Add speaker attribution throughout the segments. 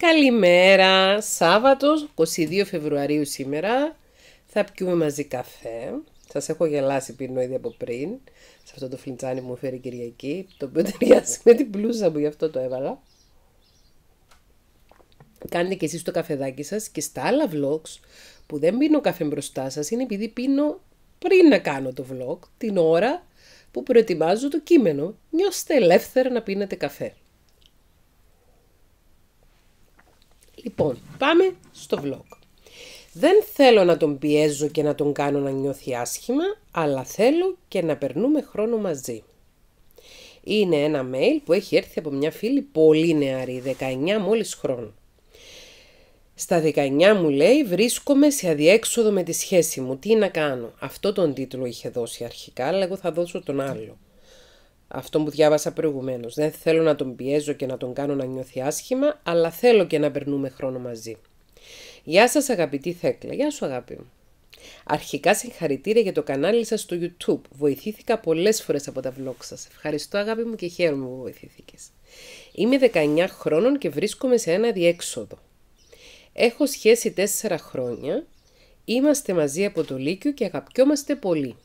Speaker 1: Καλημέρα, Σάββατος, 22 Φεβρουαρίου σήμερα θα πιούμε μαζί καφέ. Σας έχω γελάσει πίνω ήδη από πριν, σε αυτό το φλιτσάνι μου φέρει Κυριακή, το οποίο ταιριάζει με την πλούσα μου, γι' αυτό το έβαλα. Κάντε και εσείς το καφεδάκι σας και στα άλλα vlogs που δεν πίνω καφέ μπροστά σας είναι επειδή πίνω πριν να κάνω το vlog, την ώρα που προετοιμάζω το κείμενο. Νιώστε ελεύθερο να πίνετε καφέ. Λοιπόν, πάμε στο vlog. Δεν θέλω να τον πιέζω και να τον κάνω να νιώθει άσχημα, αλλά θέλω και να περνούμε χρόνο μαζί. Είναι ένα mail που έχει έρθει από μια φίλη πολύ νεαρή, 19 μόλις χρόνο. Στα 19 μου λέει βρίσκομαι σε αδιέξοδο με τη σχέση μου, τι να κάνω. Αυτό τον τίτλο είχε δώσει αρχικά, αλλά εγώ θα δώσω τον άλλο. Αυτό που διάβασα προηγουμένως. Δεν θέλω να τον πιέζω και να τον κάνω να νιώθει άσχημα, αλλά θέλω και να περνούμε χρόνο μαζί. Γεια σας αγαπητή Θέκλα. Γεια σου αγάπη μου. Αρχικά συγχαρητήρια για το κανάλι σας στο YouTube. Βοηθήθηκα πολλές φορές από τα vlog σας. Ευχαριστώ αγάπη μου και χαίρομαι που βοηθήθηκες. Είμαι 19 χρόνων και βρίσκομαι σε ένα διέξοδο. Έχω σχέση 4 χρόνια. Είμαστε μαζί από το Λύκειο και αγαπιόμαστε πολύ.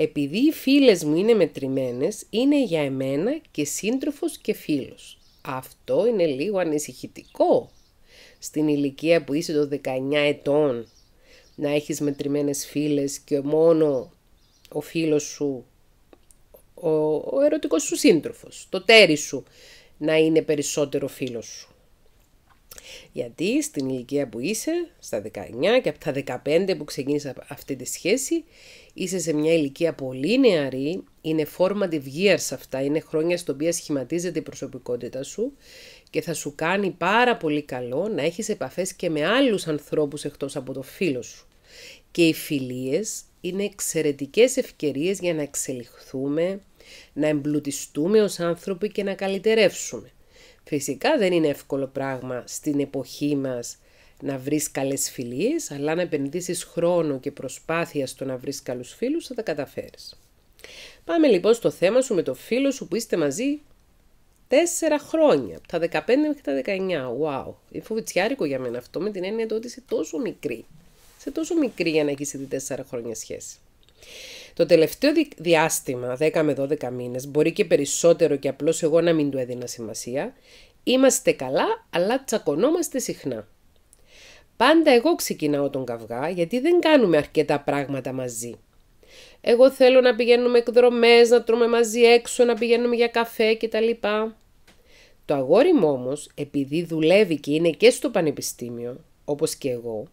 Speaker 1: Επειδή οι φίλες μου είναι μετρημένες, είναι για εμένα και σύντροφος και φίλος. Αυτό είναι λίγο ανησυχητικό. Στην ηλικία που είσαι το 19 ετών, να έχεις μετρημένες φίλες και μόνο ο φίλος σου, ο, ο ερωτικός σου σύντροφος, το τέρι σου, να είναι περισσότερο φίλος σου. Γιατί στην ηλικία που είσαι, στα 19 και από τα 15 που ξεκίνησα αυτή τη σχέση, είσαι σε μια ηλικία πολύ νεαρή, είναι formative years αυτά, είναι χρόνια στο οποία σχηματίζεται η προσωπικότητα σου και θα σου κάνει πάρα πολύ καλό να έχεις επαφές και με άλλους ανθρώπους εκτός από το φίλο σου. Και οι φιλίες είναι εξαιρετικές ευκαιρίες για να εξελιχθούμε, να εμπλουτιστούμε ως άνθρωποι και να καλυτερεύσουμε. Φυσικά δεν είναι εύκολο πράγμα στην εποχή μας να βρεις καλές φιλίες, αλλά να επενδύσεις χρόνο και προσπάθεια στο να βρεις καλούς φίλους θα τα καταφέρεις. Πάμε λοιπόν στο θέμα σου με το φίλο σου που είστε μαζί τέσσερα χρόνια, από τα 15 μέχρι τα 19. Wow, είναι φοβητσιάρικο για μένα αυτό με την έννοια ότι είσαι τόσο μικρή. Είσαι τόσο μικρή για να έχεις ήδη τέσσερα χρόνια σχέση. Το τελευταίο διάστημα, 10 με 12 μήνες, μπορεί και περισσότερο και απλώς εγώ να μην του έδινα σημασία, είμαστε καλά, αλλά τσακωνόμαστε συχνά. Πάντα εγώ ξεκινάω τον καυγά γιατί δεν κάνουμε αρκετά πράγματα μαζί. Εγώ θέλω να πηγαίνουμε εκδρομές, να τρώμε μαζί έξω, να πηγαίνουμε για καφέ κτλ. Το αγόρι μου όμως, επειδή δουλεύει και είναι και στο πανεπιστήμιο, όπως και εγώ,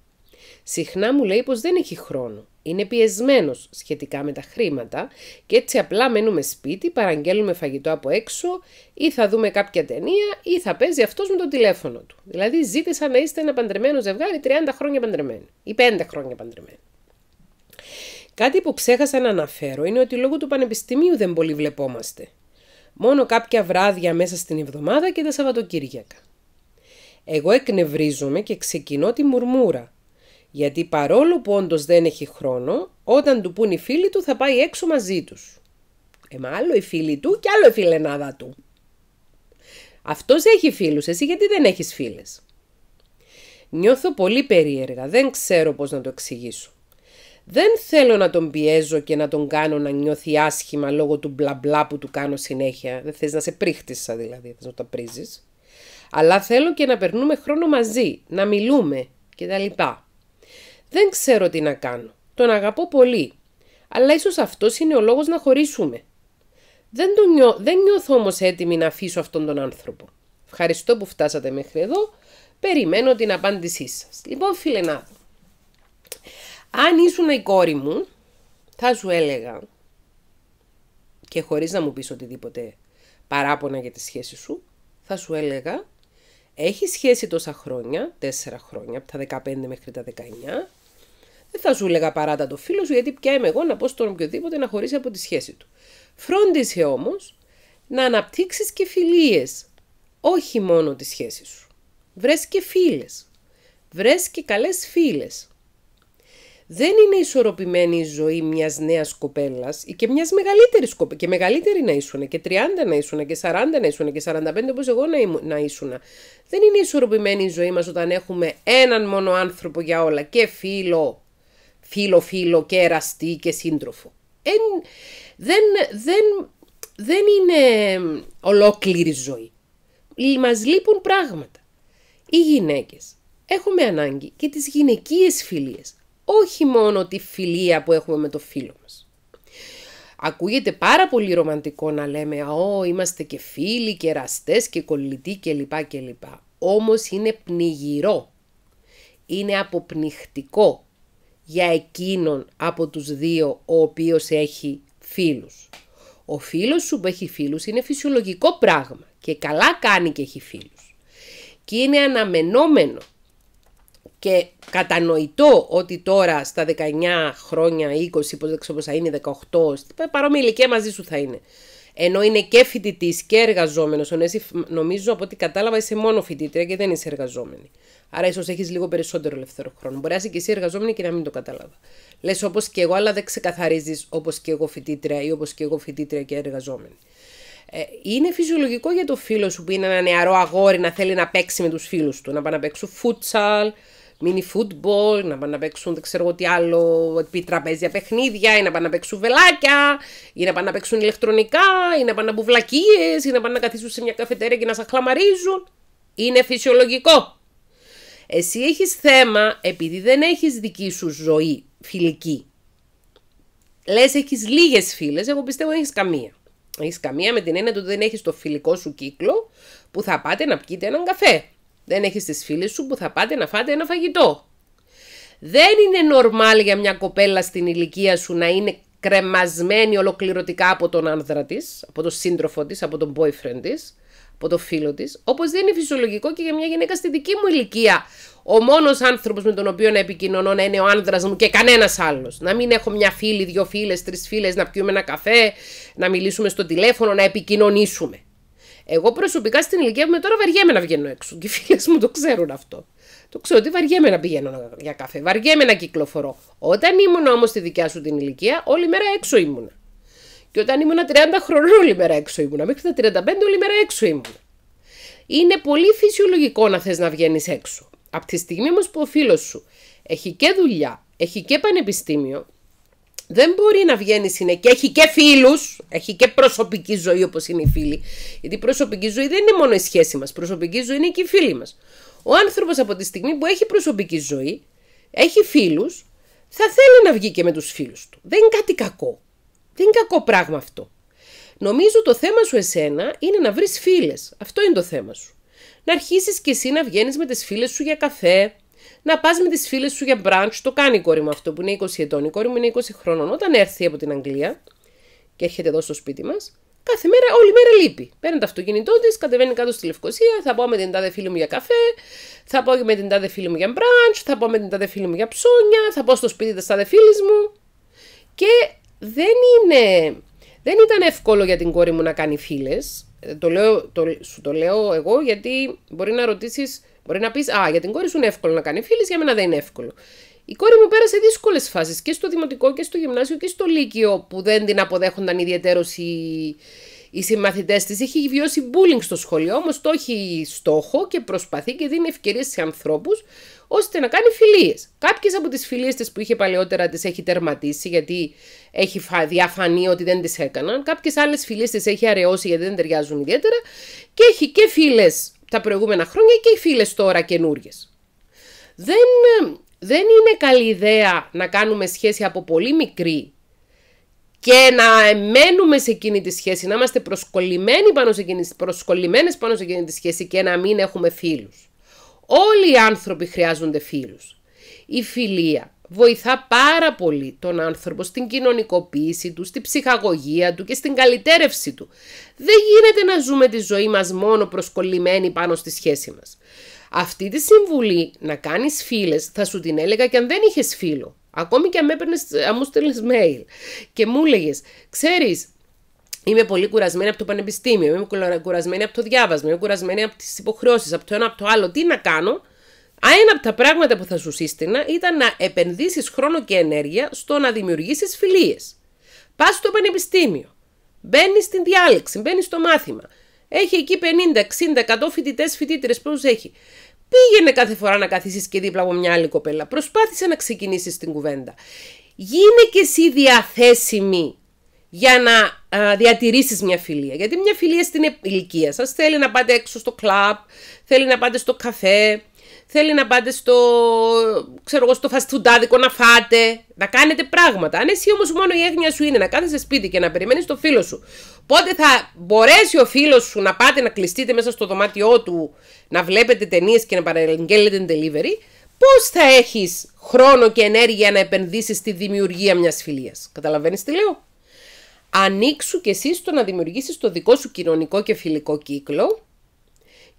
Speaker 1: Συχνά μου λέει πως δεν έχει χρόνο. Είναι πιεσμένος σχετικά με τα χρήματα και έτσι απλά μένουμε σπίτι, παραγγέλνουμε φαγητό από έξω ή θα δούμε κάποια ταινία ή θα παίζει αυτός με το τηλέφωνο του. Δηλαδή ζείτε σαν να είστε ένα παντρεμένο ζευγάρι 30 χρόνια παντρεμένοι ή 5 χρόνια παντρεμένοι. Κάτι που ξέχασα να αναφέρω είναι ότι λόγω του πανεπιστημίου δεν πολύ βλεπόμαστε. Μόνο κάποια βράδια μέσα στην εβδομάδα και τα Σαββατοκύριακα. Εγώ εκνευρίζομαι και ξεκινώ τη μουρμούρα γιατί παρόλο που όντως δεν έχει χρόνο, όταν του πούν οι φίλοι του θα πάει έξω μαζί τους. Ε, μα άλλο οι φίλοι του και άλλο η φιλενάδα του. Αυτός έχει φίλους, εσύ γιατί δεν έχεις φίλες. Νιώθω πολύ περίεργα, δεν ξέρω πώς να το εξηγήσω. Δεν θέλω να τον πιέζω και να τον κάνω να νιώθει άσχημα λόγω του μπλα μπλα που του κάνω συνέχεια. Δεν θες να σε πρίχτησα δηλαδή, θες να τα πρίζεις. Αλλά θέλω και να περνούμε χρόνο μαζί, να μιλούμε κτλ. Δεν ξέρω τι να κάνω. Τον αγαπώ πολύ. Αλλά ίσως αυτός είναι ο λόγος να χωρίσουμε. Δεν, τον δεν νιώθω όμως έτοιμη να αφήσω αυτόν τον άνθρωπο. Ευχαριστώ που φτάσατε μέχρι εδώ. Περιμένω την απάντησή σας. Λοιπόν, φίλε να Αν ήσουν η κόρη μου, θα σου έλεγα και χωρίς να μου πεις οτιδήποτε παράπονα για τη σχέση σου, θα σου έλεγα, έχει σχέση τόσα χρόνια, τέσσερα χρόνια, από τα 15 μέχρι τα 19, δεν θα σου έλεγα παράτα το φίλο σου, γιατί πια είμαι εγώ να πω στον οποιοδήποτε να χωρίσει από τη σχέση του. Φρόντισε όμως να αναπτύξεις και φιλίες, όχι μόνο τη σχέση σου. Βρέ και φίλες. Βρέ και καλές φίλες. Δεν είναι ισορροπημένη η ζωή μιας νέας κοπέλας ή και μιας μεγαλύτερης κοπέλα. Και μεγαλύτερη να ήσουν, και 30 να ήσουν, και 40 να ήσουν, και 45 όπως εγώ να, να ήσουν. Δεν είναι ισορροπημένη η ζωή μας όταν έχουμε έναν μόνο άνθρωπο για όλα και φίλο φίλο, φίλο και εραστή και σύντροφο. δεν, δεν, δεν είναι ολόκληρη ζωή. Μας λείπουν πράγματα. Οι γυναίκες έχουμε ανάγκη και τις γυναικείες φιλίες. Όχι μόνο τη φιλία που έχουμε με το φίλο μας. Ακούγεται πάρα πολύ ρομαντικό να λέμε «Ω, είμαστε και φίλοι και εραστές και κολλητοί κλπ. κλπ». Όμως είναι πνιγυρό. Είναι αποπνιχτικό για εκείνον από τους δύο ο οποίος έχει φίλους. Ο φίλος σου που έχει φίλους είναι φυσιολογικό πράγμα και καλά κάνει και έχει φίλους. Και είναι αναμενόμενο και κατανοητό ότι τώρα στα 19 χρόνια, 20, πώς θα είναι, 18, παρόμοια ηλικία μαζί σου θα είναι. Ενώ είναι και φοιτητής και εργαζόμενος. νομίζω από ό,τι κατάλαβα είσαι μόνο φοιτήτρια και δεν είσαι εργαζόμενη. Άρα, ίσως έχεις λίγο περισσότερο ελεύθερο χρόνο. Μπορεί να είσαι και εσύ εργαζόμενη και να μην το κατάλαβα. Λες όπως και εγώ, αλλά δεν ξεκαθαρίζεις όπως και εγώ φοιτήτρια ή όπως και εγώ φοιτήτρια και εργαζόμενη. Ε, είναι φυσιολογικό για το φίλο σου που είναι ένα νεαρό αγόρι να θέλει να παίξει με τους φίλους του, να πάνε να παίξουν φούτσαλ, μίνι φούτμπολ, να πάνε να παίξουν δεν ξέρω τι άλλο, επί τραπέζια παιχνίδια, ή να πάνε να παίξουν βελάκια, ή να πάνε να παίξουν ηλεκτρονικά, ή να πάνε να μπουβλακίες, ή να πάνε να καθίσουν σε μια καφετέρια και να χλαμαρίζουν. Είναι φυσιολογικό. Εσύ έχεις θέμα επειδή δεν έχεις δική σου ζωή φιλική. Λες έχεις λίγες φίλες, εγώ πιστεύω έχεις καμία. Έχεις καμία με την έννοια ότι δεν έχεις το φιλικό σου κύκλο που θα πάτε να πιείτε έναν καφέ. Δεν έχεις τις φίλες σου που θα πάτε να φάτε ένα φαγητό. Δεν είναι νορμάλ για μια κοπέλα στην ηλικία σου να είναι κρεμασμένη ολοκληρωτικά από τον άνδρα της, από τον σύντροφο της, από τον boyfriend της από το φίλο της, όπως δεν είναι φυσιολογικό και για μια γυναίκα στη δική μου ηλικία. Ο μόνος άνθρωπος με τον οποίο να επικοινωνώ να είναι ο άνδρας μου και κανένας άλλος. Να μην έχω μια φίλη, δύο φίλες, τρεις φίλες, να πιούμε ένα καφέ, να μιλήσουμε στο τηλέφωνο, να επικοινωνήσουμε. Εγώ προσωπικά στην ηλικία μου τώρα βαριέμαι να βγαίνω έξω. Και οι φίλες μου το ξέρουν αυτό. Το ξέρω ότι βαριέμαι να πηγαίνω για καφέ, βαριέμαι να κυκλοφορώ. Όταν ήμουν όμως στη δικιά σου την ηλικία, όλη μέρα έξω ήμουνα. Και όταν ήμουν 30 χρονών όλη μέρα έξω ήμουν, μέχρι τα 35 όλη μέρα έξω ήμουν. Είναι πολύ φυσιολογικό να θες να βγαίνεις έξω. Από τη στιγμή όμως που ο φίλος σου έχει και δουλειά, έχει και πανεπιστήμιο, δεν μπορεί να βγαίνει και Έχει και φίλους, έχει και προσωπική ζωή όπως είναι οι φίλοι. Γιατί η προσωπική ζωή δεν είναι μόνο η σχέση μας. Προσωπική ζωή είναι και οι φίλοι μας. Ο άνθρωπος από τη στιγμή που έχει προσωπική ζωή, έχει φίλους, θα θέλει να βγει και με τους φίλους του. Δεν είναι κάτι κακό. Δεν είναι κακό πράγμα αυτό. Νομίζω το θέμα σου εσένα είναι να βρεις φίλες. Αυτό είναι το θέμα σου. Να αρχίσεις κι εσύ να βγαίνεις με τις φίλες σου για καφέ, να πας με τις φίλες σου για μπραντς, Το κάνει η κόρη μου αυτό που είναι 20 ετών. Η κόρη μου είναι 20 χρόνων. Όταν έρθει από την Αγγλία και έρχεται εδώ στο σπίτι μας, κάθε μέρα, όλη μέρα λείπει. Παίρνει το αυτοκίνητό της, κατεβαίνει κάτω στη Λευκοσία, θα πάω με την τάδε φίλη μου για καφέ, θα πάω με την τάδε φίλη μου για μπραντ, θα πάω με την τάδε φίλη μου για ψώνια, θα πάω στο σπίτι της τάδε φίλης μου. Και δεν είναι... Δεν ήταν εύκολο για την κόρη μου να κάνει φίλες. Ε, το λέω, το, σου το λέω εγώ γιατί μπορεί να ρωτήσεις, μπορεί να πεις «Α, για την κόρη σου είναι εύκολο να κάνει φίλες, για μένα δεν είναι εύκολο». Η κόρη μου πέρασε δύσκολες φάσεις και στο δημοτικό και στο γυμνάσιο και στο λύκειο που δεν την αποδέχονταν ιδιαίτερως οι, οι συμμαθητές της. Έχει βιώσει bullying στο σχολείο, όμως το έχει στόχο και προσπαθεί και δίνει ευκαιρίες σε ανθρώπους ώστε να κάνει φιλίες. Κάποιες από τις φιλίες της που είχε παλαιότερα τις έχει τερματίσει γιατί έχει διαφανεί ότι δεν τις έκαναν. Κάποιες άλλες φιλίες της έχει αραιώσει γιατί δεν ταιριάζουν ιδιαίτερα και έχει και φίλες τα προηγούμενα χρόνια και φίλες τώρα καινούριες. Δεν, δεν είναι καλή ιδέα να κάνουμε σχέση από πολύ μικρή και να μένουμε σε εκείνη τη σχέση, να είμαστε προσκολλημένοι πάνω σε εκείνη, προσκολλημένες πάνω σε εκείνη τη σχέση και να μην έχουμε φίλους. Όλοι οι άνθρωποι χρειάζονται φίλους. Η φιλία βοηθά πάρα πολύ τον άνθρωπο στην κοινωνικοποίηση του, στην ψυχαγωγία του και στην καλυτέρευση του. Δεν γίνεται να ζούμε τη ζωή μας μόνο προσκολλημένοι πάνω στη σχέση μας. Αυτή τη συμβουλή να κάνεις φίλες θα σου την έλεγα και αν δεν είχες φίλο. Ακόμη και αν, ε, μου mail και μου έλεγες, ξέρεις, Είμαι πολύ κουρασμένη από το πανεπιστήμιο, είμαι κουρασμένη από το διάβασμα, είμαι κουρασμένη από τις υποχρεώσεις, από το ένα από το άλλο. Τι να κάνω. Α, Ένα από τα πράγματα που θα σου σύστηνα ήταν να επενδύσεις χρόνο και ενέργεια στο να δημιουργήσεις φιλίες. Πας στο πανεπιστήμιο. Μπαίνεις στην διάλεξη, μπαίνεις στο μάθημα. Έχει εκεί 50, 60, 100 φοιτητέ, φοιτήτρε, πώ έχει. Πήγαινε κάθε φορά να καθίσεις και δίπλα από μια άλλη κοπέλα. Προσπάθησε να ξεκινήσεις την κουβέντα. Γίνε και εσύ διαθέσιμη για να α, διατηρήσεις μια φιλία. Γιατί μια φιλία στην ε, ηλικία σας θέλει να πάτε έξω στο κλαμπ, θέλει να πάτε στο καφέ, θέλει να πάτε στο, ξέρω στο φαστουντάδικο να φάτε, να κάνετε πράγματα. Αν εσύ όμως μόνο η έγνοια σου είναι να κάθεσαι σπίτι και να περιμένεις το φίλο σου, πότε θα μπορέσει ο φίλος σου να πάτε να κλειστείτε μέσα στο δωμάτιό του, να βλέπετε ταινίες και να παραγγέλλετε delivery, πώς θα έχεις χρόνο και ενέργεια να επενδύσεις στη δημιουργία μιας φιλίας. Καταλαβαίνεις τι λέω ανοίξου και εσύ στο να δημιουργήσεις το δικό σου κοινωνικό και φιλικό κύκλο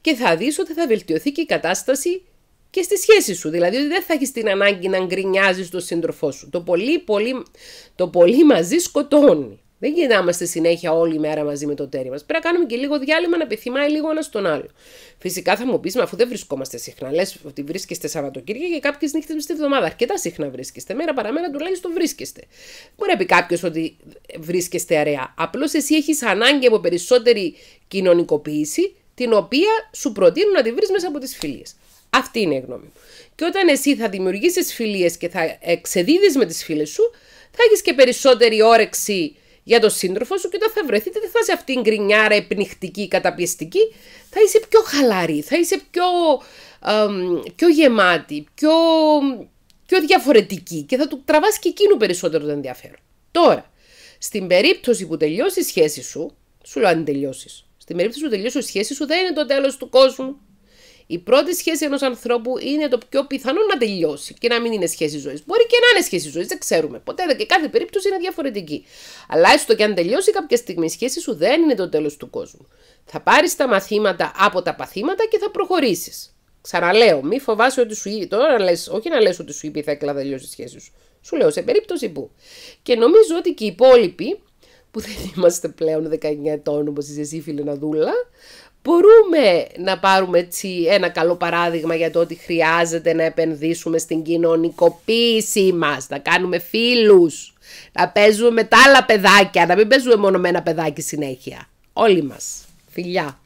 Speaker 1: και θα δεις ότι θα βελτιωθεί και η κατάσταση και στη σχέση σου. Δηλαδή ότι δεν θα έχεις την ανάγκη να γκρινιάζεις τον σύντροφό σου. Το πολύ, πολύ, το πολύ μαζί σκοτώνει. Δεν γυρνάμαστε συνέχεια όλη η μέρα μαζί με το τέρι μας. Πρέπει να κάνουμε και λίγο διάλειμμα να επιθυμάει λίγο ένας τον άλλο. Φυσικά θα μου πεις, μα αφού δεν βρισκόμαστε συχνά, λες ότι βρίσκεστε Σαββατοκύριακο και κάποιες νύχτες μες στη βδομάδα. Αρκετά συχνά βρίσκεστε. Μέρα παραμένα τουλάχιστον βρίσκεστε. Μπορεί να πει κάποιος ότι βρίσκεστε αραιά. Απλώς εσύ έχεις ανάγκη από περισσότερη κοινωνικοποίηση, την οποία σου προτείνουν να τη βρεις μέσα από τις φιλίες. Αυτή είναι η γνώμη μου. Και όταν εσύ θα δημιουργήσεις φιλίες και θα εξεδίδεις με τις φίλες σου, θα έχεις και περισσότερη όρεξη για τον σύντροφο σου και όταν θα βρεθείτε δεν θα είσαι αυτή η γκρινιάρα επνιχτική, καταπιεστική, θα είσαι πιο χαλαρή, θα είσαι πιο, γεμάτη, πιο, διαφορετική και θα του τραβάς και εκείνου περισσότερο το ενδιαφέρον. Τώρα, στην περίπτωση που τελειώσει η σχέση σου, σου λέω αν τελειώσεις. Στην περίπτωση που τελειώσει η σχέση σου δεν είναι το τέλος του κόσμου. Η πρώτη σχέση ενός ανθρώπου είναι το πιο πιθανό να τελειώσει και να μην είναι σχέση ζωής. Μπορεί και να είναι σχέση ζωής, δεν ξέρουμε. Ποτέ δεν. και κάθε περίπτωση είναι διαφορετική. Αλλά έστω και αν τελειώσει κάποια στιγμή η σχέση σου δεν είναι το τέλος του κόσμου. Θα πάρεις τα μαθήματα από τα παθήματα και θα προχωρήσεις. Ξαναλέω, μη φοβάσαι ότι σου είπε. Τώρα λες, όχι να λες ότι σου είπε η Θέκλα τελειώσει η σχέση σου. Σου λέω σε περίπτωση που. Και νομίζω ότι και οι υπόλοιποι που δεν είμαστε πλέον 19 ετών όπως είσαι εσύ φίλε δούλα, μπορούμε να πάρουμε έτσι ένα καλό παράδειγμα για το ότι χρειάζεται να επενδύσουμε στην κοινωνικοποίηση μας, να κάνουμε φίλους, να παίζουμε με τα άλλα παιδάκια, να μην παίζουμε μόνο με ένα παιδάκι συνέχεια. Όλοι μας. Φιλιά.